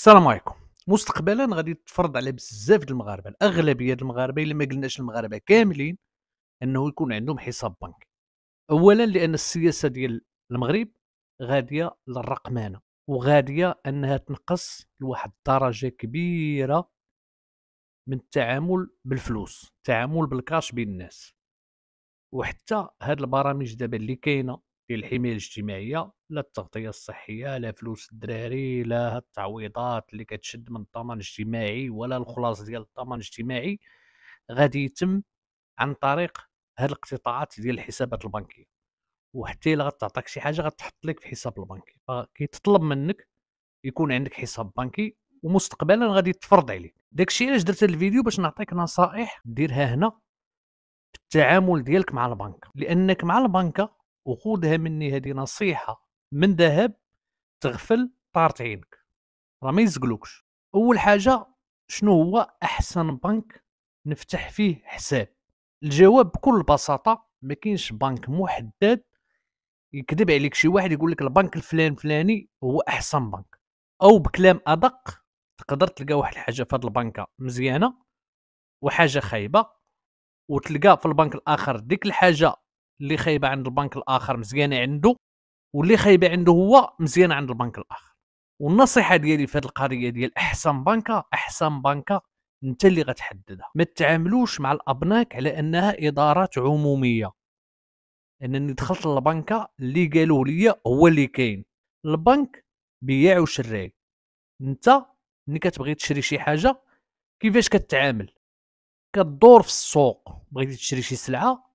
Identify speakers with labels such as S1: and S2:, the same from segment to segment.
S1: السلام عليكم مستقبلا غادي تفرض على بزاف د المغاربه الاغلبيه د المغاربه الا ما قلناش المغاربه كاملين انه يكون عندهم حساب بنك اولا لان السياسه ديال المغرب غاديه للرقمنه وغاديه انها تنقص لواحد الدرجه كبيره من التعامل بالفلوس التعامل بالكاش بين الناس وحتى هاد البرامج دابا اللي كاينه الحمايه الاجتماعيه لا التغطيه الصحيه لا فلوس الدراري لا التعويضات اللي كتشد من الضمان الاجتماعي ولا الخلاص ديال الضمان الاجتماعي غادي يتم عن طريق هاد الاقتطاعات ديال الحسابات البنكيه وحتى الا غتعطاك شي حاجه غتحط لك في حساب البنكي فكيتطلب منك يكون عندك حساب بنكي ومستقبلا غادي تفرض عليك داكشي علاش درت هاد الفيديو باش نعطيك نصائح ديرها هنا في التعامل ديالك مع البنك لانك مع البنكه وخذها مني هذه نصيحه من ذهب تغفل طارت عينك راه ما يزقلوكش اول حاجه شنو هو احسن بنك نفتح فيه حساب الجواب بكل بساطه ما كاينش بنك محدد يكذب عليك شي واحد يقول لك البنك الفلان فلاني هو احسن بنك او بكلام ادق تقدر تلقى واحد الحاجه في هذه البنكه مزيانه وحاجه خايبه وتلقى في البنك الاخر ديك الحاجه اللي خايبه عند البنك الاخر مزيانه عنده واللي خايبه عنده هو مزيانه عند البنك الاخر والنصيحه ديالي في هذه القضيه ديال احسن بنكه احسن بنكه انت اللي غتحددها ما تتعاملوش مع الابناك على انها ادارات عموميه انني دخلت للبنكه اللي قالوا لي هو اللي كاين البنك بيع وشراء انت ملي كتبغي تشري شي حاجه كيفاش كتعامل كدور في السوق بغيتي تشري شي سلعه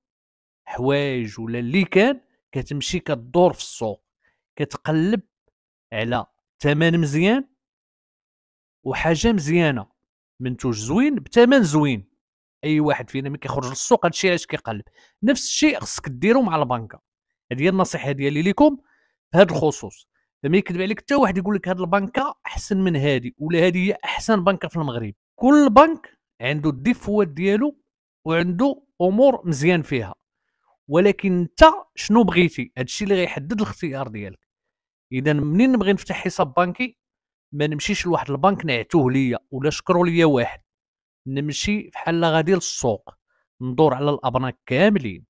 S1: حوايج ولا اللي كان كتمشي كدور في السوق كتقلب على ثمن مزيان وحاجه مزيانه منتوج زوين بثمن زوين اي واحد فينا ملي كيخرج للسوق هادشي علاش كيقلب نفس الشيء خصك ديرو مع البنكه هذه هي النصيحه ديالي ليكم في هذا الخصوص فما يكذب عليك حتى واحد يقول لك هاد البنكه احسن من هادي ولا هادي هي احسن بنكه في المغرب كل بنك عنده الديفوات ديالو وعنده امور مزيان فيها ولكن انت شنو بغيتي هادشي اللي غيحدد الاختيار ديالك اذا منين نبغي نفتح حساب بنكي ما نمشيش لواحد البنك نعتوه ليا ولا شكروا ليا واحد نمشي بحال غادي للسوق ندور على الابناك كاملين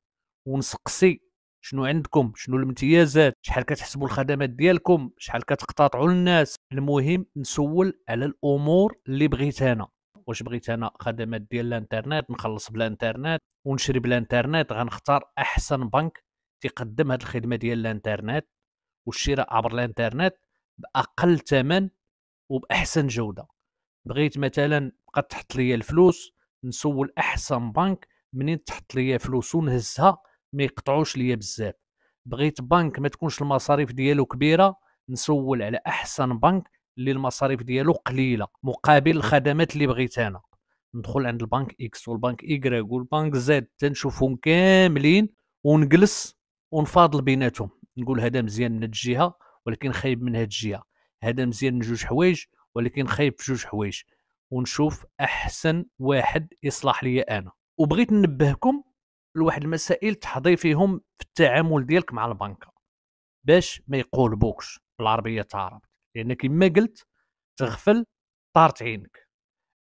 S1: ونسقسي شنو عندكم شنو الامتيازات شحال كتحسبوا الخدمات ديالكم شحال كتقطعوا للناس المهم نسول على الامور اللي بغيت انا واش بغيت انا خدمات ديال الانترنت نخلص بلا انترنت ونشري بلا انترنت غنختار احسن بنك تيقدم هذه الخدمه ديال الانترنت والشراء عبر الانترنت باقل ثمن وباحسن جوده بغيت مثلا قد تحط ليا الفلوس نسول احسن بنك منين تحط ليا فلوس ونهزها ما يقطعوش ليا بزاف بغيت بنك ما تكونش المصاريف ديالو كبيره نسول على احسن بنك اللي المصاريف ديالو قليله مقابل الخدمات اللي بغيت انا ندخل عند البنك اكس والبنك ايكغيك والبنك زد تنشوفهم كاملين ونجلس ونفاضل بيناتهم نقول هذا مزيان من هاد الجهه ولكن خايب من هاد الجهه هذا مزيان من جوج حوايج ولكن خايب في جوج حوايج ونشوف احسن واحد يصلح ليا انا وبغيت ننبهكم لواحد المسائل تحضي فيهم في التعامل ديالك مع البنكه باش ما يقولبوكش بالعربيه تعربت لان يعني كما قلت تغفل طارت عينك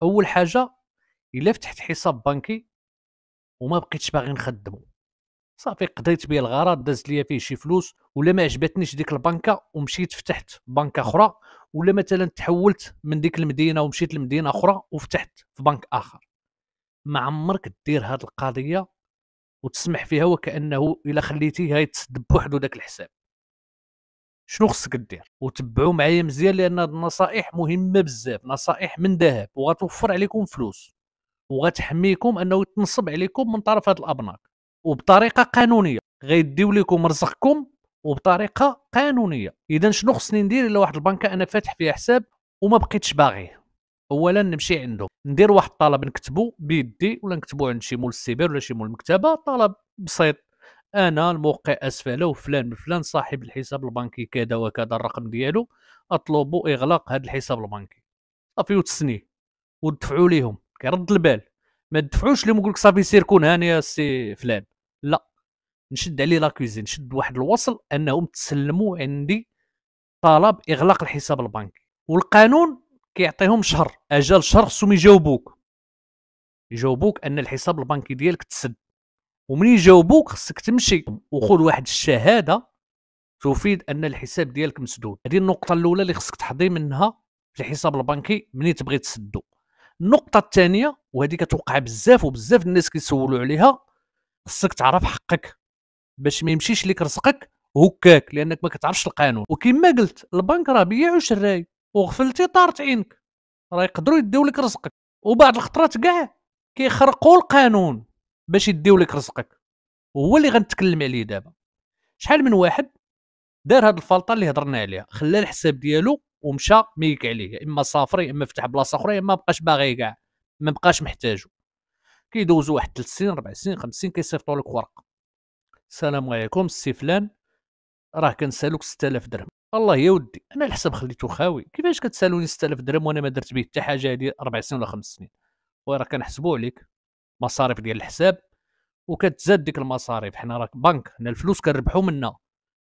S1: اول حاجه الا فتحت حساب بنكي وما بقيتش باغي نخدمو صافي قضيت بيه الغرض دازت ليا فيه شي فلوس ولا ما عجبتنيش ديك البنكه ومشيت فتحت بنكه اخرى ولا مثلا تحولت من ديك المدينه ومشيت لمدينه اخرى وفتحت في بنك اخر ما عمرك دير هاد القضيه وتسمح فيها وكانه الا خليتيه يتسد بوحدو داك الحساب شنو خصك دير وتبعوا معايا مزيان لان هاد النصائح مهمه بزاف نصائح من ذهب وغتوفر عليكم فلوس وغتحميكم انه يتنصب عليكم من طرف هاد الابناك وبطريقه قانونيه غيديو لكم رزقكم وبطريقه قانونيه اذا شنو خصني ندير الا واحد البنكه انا فاتح فيها حساب وما بقيتش باغيه اولا نمشي عندهم ندير واحد الطلب نكتبو بيدي ولا نكتبو عند شي مول السيبر ولا شي مول المكتبه طلب بسيط انا الموقع اسفله وفلان من فلان صاحب الحساب البنكي كذا وكذا الرقم ديالو اطلب اغلاق هذا الحساب البنكي صافي وتسنيه ودفعوا ليهم كيرد البال ما تدفعوش لهم يقول لك صافي سير كون هاني سي فلان لا نشد عليه لا كوزين نشد واحد الوصل انهم تسلموا عندي طلب اغلاق الحساب البنكي والقانون كيعطيهم شهر اجل شهر خصهم يجاوبوك يجاوبوك ان الحساب البنكي ديالك تسد ومن يجاوبوك خصك تمشي وخذ واحد الشهاده تفيد ان الحساب ديالك مسدود هذه النقطه الاولى اللي خصك تحضي منها في الحساب البنكي ملي تبغي تسدو النقطه الثانيه وهذه كتوقع بزاف وبزاف الناس كيسولوا عليها خصك تعرف حقك باش ما يمشيش لك رزقك هكاك لانك ما كتعرفش القانون وكما قلت البنك راه بيع وشراي وغفلتي طارت عينك راه يقدروا يديو لك رزقك وبعض الخطرات كاع كيخرقوا القانون باش يديو لك رزقك وهو اللي غنتكلم عليه دابا شحال من واحد دار هاد الفلطه اللي هضرنا عليها خلى الحساب ديالو ومشى ميك عليه اما سافر يا اما فتح بلاصه اخرى يا اما بقاش باغي كاع ما بقاش محتاجو كيدوزو واحد 3 سنين 4 سنين 5 سنين كيصيفطوا لك ورقه السلام عليكم السي فلان راه كنسالوك 6000 درهم الله يا ودي انا الحساب خليته خاوي كيفاش كتسالوني 6000 درهم وانا ما درت به حتى حاجه هذه 4 سنين ولا 5 سنين وراه كنحسبوا عليك المصاريف ديال الحساب وكتزاد ديك المصاريف حنا راك بنك حنا الفلوس كنربحو منا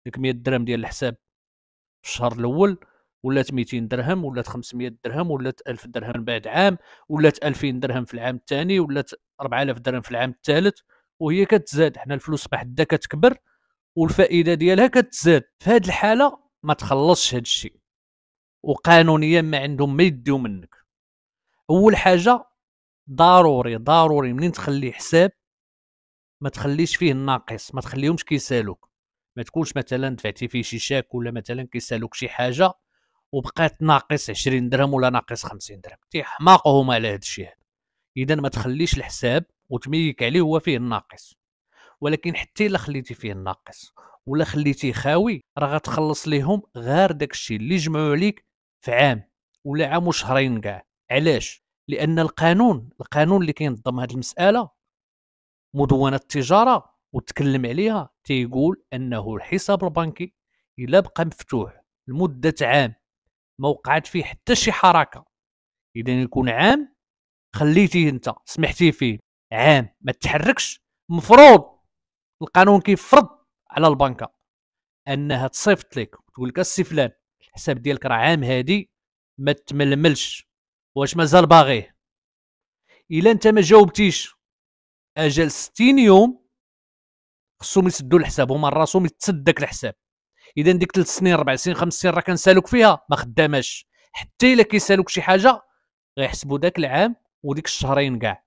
S1: ديك 100 درهم ديال الحساب في الشهر الاول ولات 200 درهم ولات 500 درهم ولات 1000 درهم بعد عام ولات 2000 درهم في العام الثاني ولات 4000 درهم في العام الثالث وهي كتزاد حنا الفلوس بحدا كتكبر والفائده ديالها كتزاد في هذه الحاله ما تخلصش هذا الشيء وقانونيا ما عندهم ما يديو منك اول حاجه ضروري ضروري منين تخلي حساب ما تخليش فيه الناقص ما تخليهمش كيسالوك ما تكونش مثلا دفعتي فيه شي شاك ولا مثلا كيسالوك شي حاجه وبقات ناقص 20 درهم ولا ناقص 50 درهم تيحماقوا هما على هذا الشيء هذا اذا ما تخليش الحساب وتميك عليه هو فيه الناقص ولكن حتى الا خليتي فيه الناقص ولا خليتي خاوي راه غتخلص ليهم غير داكشي اللي جمعوا عليك في عام ولا عام وشهرين كاع علاش لان القانون القانون اللي كينظم هذه المساله مدونه التجاره وتكلم عليها تيقول انه الحساب البنكي الا بقى مفتوح لمده عام ما وقعت فيه حتى شي حركه اذا يكون عام خليتيه انت سمحتي فيه عام ما تحركش مفروض القانون كيفرض على البنكه انها تصيفط لك وتقول لك السي فلان الحساب ديالك راه عام هادي ما تململش واش مازال باغيه الا انت ما جاوبتيش اجل 60 يوم خصهم يسدوا الحساب هما راسهم يتسدك الحساب اذا ديك 3 سنين 4 سنين 5 سنين راه كنسالوك فيها ما خداماش حتى الا كيسالوك شي حاجه غيحسبوا داك العام وديك الشهرين كاع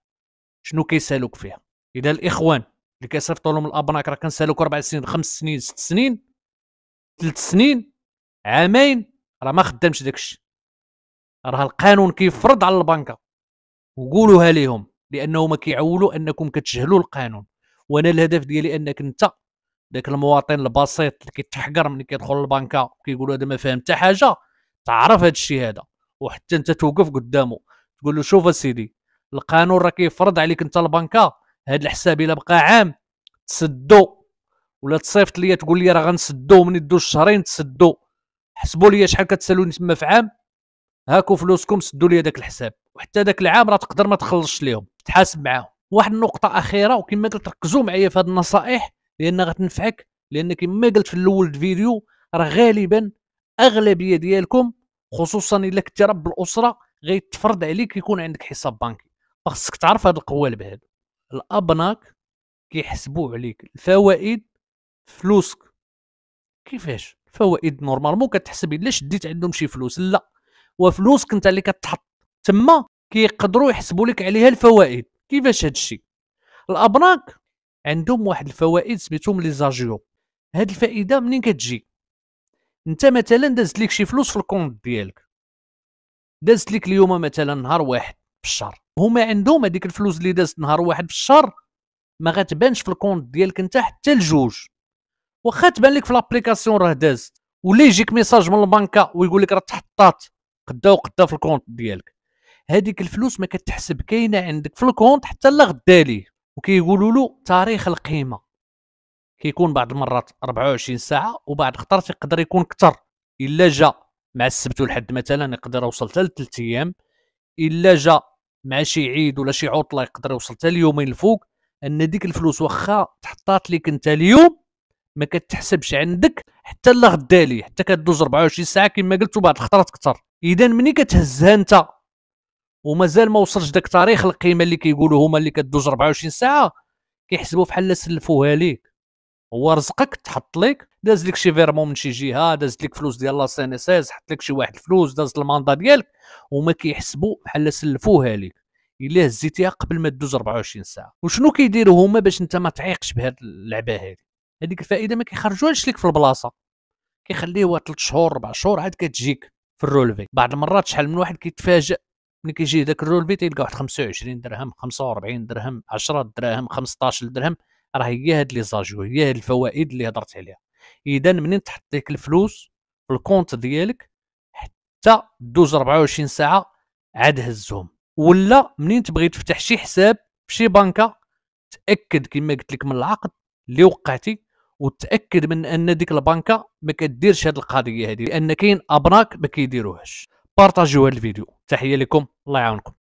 S1: شنو كيسالوك فيها اذا الاخوان اللي كيصيفطوا لهم الابناك راه كنسالوك اربع سنين خمس سنين ست سنين ثلاث سنين عامين راه ما خدامش داكشي راه القانون كيفرض على البنكه وقولوها ليهم ما كيعولوا انكم كتجهلوا القانون وانا الهدف ديالي انك انت ذاك المواطن البسيط اللي كيتحقر ملي كيدخل البنكه كيقولوا هذا ما فاهم حتى حاجه تعرف هذا الشيء هذا وحتى انت توقف قدامه تقول له شوف سيدي القانون راه كيفرض عليك انت البنكه هاد الحساب الا بقى عام تسدو ولا تصيفط ليا تقول لي راه غنسدو من يدو شهرين تسدو حسبوا ليا شحال كتسالوني تما في عام هاكو فلوسكم سدوا لي داك الحساب وحتى داك العام راه تقدر ما تخلصش ليهم تحاسب معاهم واحد النقطه اخيره وكما قلت ركزوا معايا في هذه النصائح لان غتنفعك لان كما قلت في الاول الفيديو راه غالبا اغلبيه ديالكم خصوصا الا كنتي رب الاسره غيتفرض عليك يكون عندك حساب بنكي فخصك تعرف هاد القوالب هادو الابناك كيحسبوا عليك الفوائد فلوسك كيفاش الفوائد نورمالمون كتحسب الا شديت عندهم شي فلوس لا وفلوسك انت اللي كتحط تما كيقدروا يحسبوا لك عليها الفوائد كيفاش هذا الشيء الابناك عندهم واحد الفوائد سميتهم لي زاجيو هاد الفائده منين كتجي انت مثلا دازت لك شي فلوس في الكونت ديالك دازت لك اليوم مثلا نهار واحد في الشهر هما عندهم هذيك الفلوس اللي دازت نهار واحد في الشهر ما غتبانش في الكونت ديالك انت حتى لجوج واخا تبان لك في لابليكاسيون راه دازت ولا يجيك ميساج من البنكه ويقول لك راه تحطات قدا وقدا في الكونت ديالك هذيك الفلوس ما كتحسب كاينه عندك في الكونت حتى لا غدا ليه وكيقولوا له تاريخ القيمه كيكون بعض المرات 24 ساعه وبعض الخطرات يقدر يكون اكثر الا جا مع السبت والحد مثلا يقدر يوصل حتى لثلاث ايام الا جا مع شي عيد ولا شي عطله يقدر يوصل حتى ليومين الفوق ان ديك الفلوس واخا تحطات لك انت اليوم ما كتحسبش عندك حتى لا غدا ليه حتى كدوز 24 ساعه كما قلت بعض الخطرات كثر اذا ملي كتهزها انت ومازال ما وصلش داك تاريخ القيمه اللي كيقولوا هما اللي كدوز 24 ساعه كيحسبوا بحال سلفوها ليك هو رزقك تحط لك داز لك شي فيرمون من شي جهه داز لك فلوس ديال لا سي اس حط لك شي واحد الفلوس داز الماندا ديالك وما كيحسبوا بحال سلفوها ليك الا هزيتيها قبل ما تدوز 24 ساعه وشنو كيديروا هما باش انت ما تعيقش بهاد اللعبه هذه هذيك الفائده ما كيخرجوهاش لك في البلاصه كيخليوها 3 شهور 4 شهور عاد كتجيك في الرولفي بعض المرات شحال من واحد كيتفاجئ ملي كيجي داك الرولفي تيلقى واحد 25 درهم 45 درهم 10 دراهم 15 درهم راه هي هاد لي زاجو هي هاد الفوائد اللي هضرت عليها اذا منين تحط ديك الفلوس في الكونت ديالك حتى دوز 24 ساعه عاد هزهم ولا منين تبغي تفتح شي حساب في شي بنكه تاكد كما قلت لك من العقد اللي وقعتي وتاكد من ان ديك البنكه ما كديرش هذه القضيه هذه لان كاين ابناك ما كيديروهاش بارطاجيو هذا الفيديو تحيه لكم الله يعاونكم